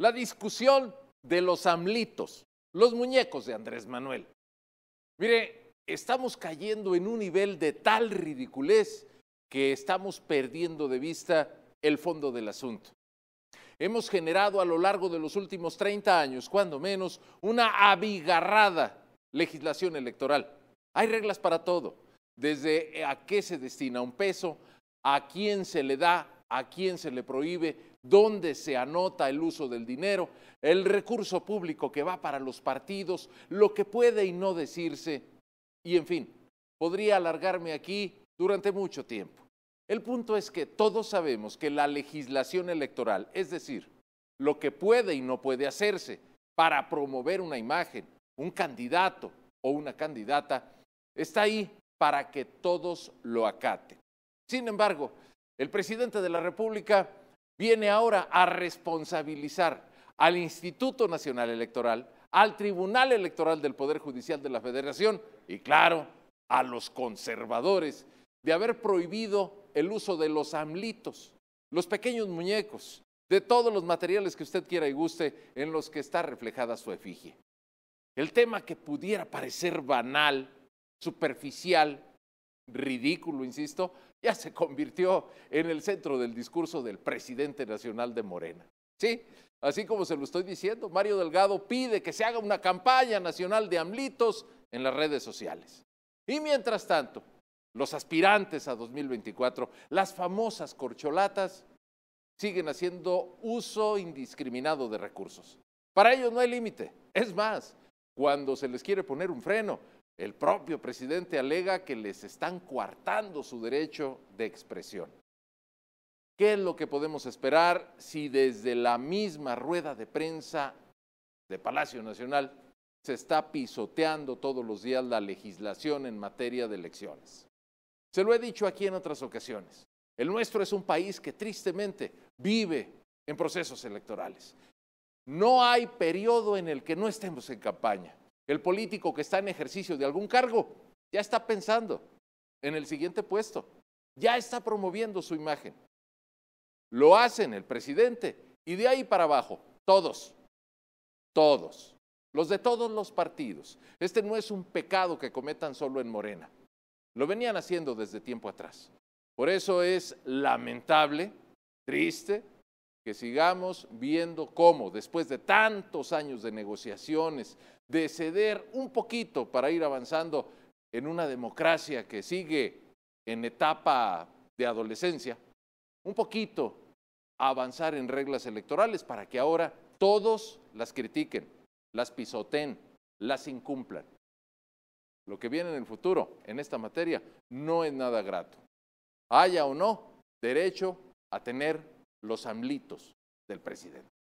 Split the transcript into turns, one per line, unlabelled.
La discusión de los amlitos, los muñecos de Andrés Manuel. Mire, estamos cayendo en un nivel de tal ridiculez que estamos perdiendo de vista el fondo del asunto. Hemos generado a lo largo de los últimos 30 años, cuando menos, una abigarrada legislación electoral. Hay reglas para todo, desde eh, a qué se destina un peso, a quién se le da, a quién se le prohíbe, dónde se anota el uso del dinero, el recurso público que va para los partidos, lo que puede y no decirse, y en fin, podría alargarme aquí durante mucho tiempo. El punto es que todos sabemos que la legislación electoral, es decir, lo que puede y no puede hacerse para promover una imagen, un candidato o una candidata, está ahí para que todos lo acaten. Sin embargo, el presidente de la República viene ahora a responsabilizar al Instituto Nacional Electoral, al Tribunal Electoral del Poder Judicial de la Federación y, claro, a los conservadores de haber prohibido el uso de los amlitos, los pequeños muñecos, de todos los materiales que usted quiera y guste en los que está reflejada su efigie. El tema que pudiera parecer banal, superficial, ridículo, insisto, ya se convirtió en el centro del discurso del presidente nacional de Morena. ¿Sí? Así como se lo estoy diciendo, Mario Delgado pide que se haga una campaña nacional de AMLITOS en las redes sociales. Y mientras tanto, los aspirantes a 2024, las famosas corcholatas, siguen haciendo uso indiscriminado de recursos. Para ellos no hay límite. Es más, cuando se les quiere poner un freno, el propio presidente alega que les están coartando su derecho de expresión. ¿Qué es lo que podemos esperar si desde la misma rueda de prensa de Palacio Nacional se está pisoteando todos los días la legislación en materia de elecciones? Se lo he dicho aquí en otras ocasiones. El nuestro es un país que tristemente vive en procesos electorales. No hay periodo en el que no estemos en campaña. El político que está en ejercicio de algún cargo ya está pensando en el siguiente puesto, ya está promoviendo su imagen. Lo hacen el presidente y de ahí para abajo, todos, todos, los de todos los partidos. Este no es un pecado que cometan solo en Morena, lo venían haciendo desde tiempo atrás. Por eso es lamentable, triste, que sigamos viendo cómo, después de tantos años de negociaciones, de ceder un poquito para ir avanzando en una democracia que sigue en etapa de adolescencia, un poquito avanzar en reglas electorales para que ahora todos las critiquen, las pisoteen, las incumplan. Lo que viene en el futuro en esta materia no es nada grato. Haya o no derecho a tener los amlitos del presidente.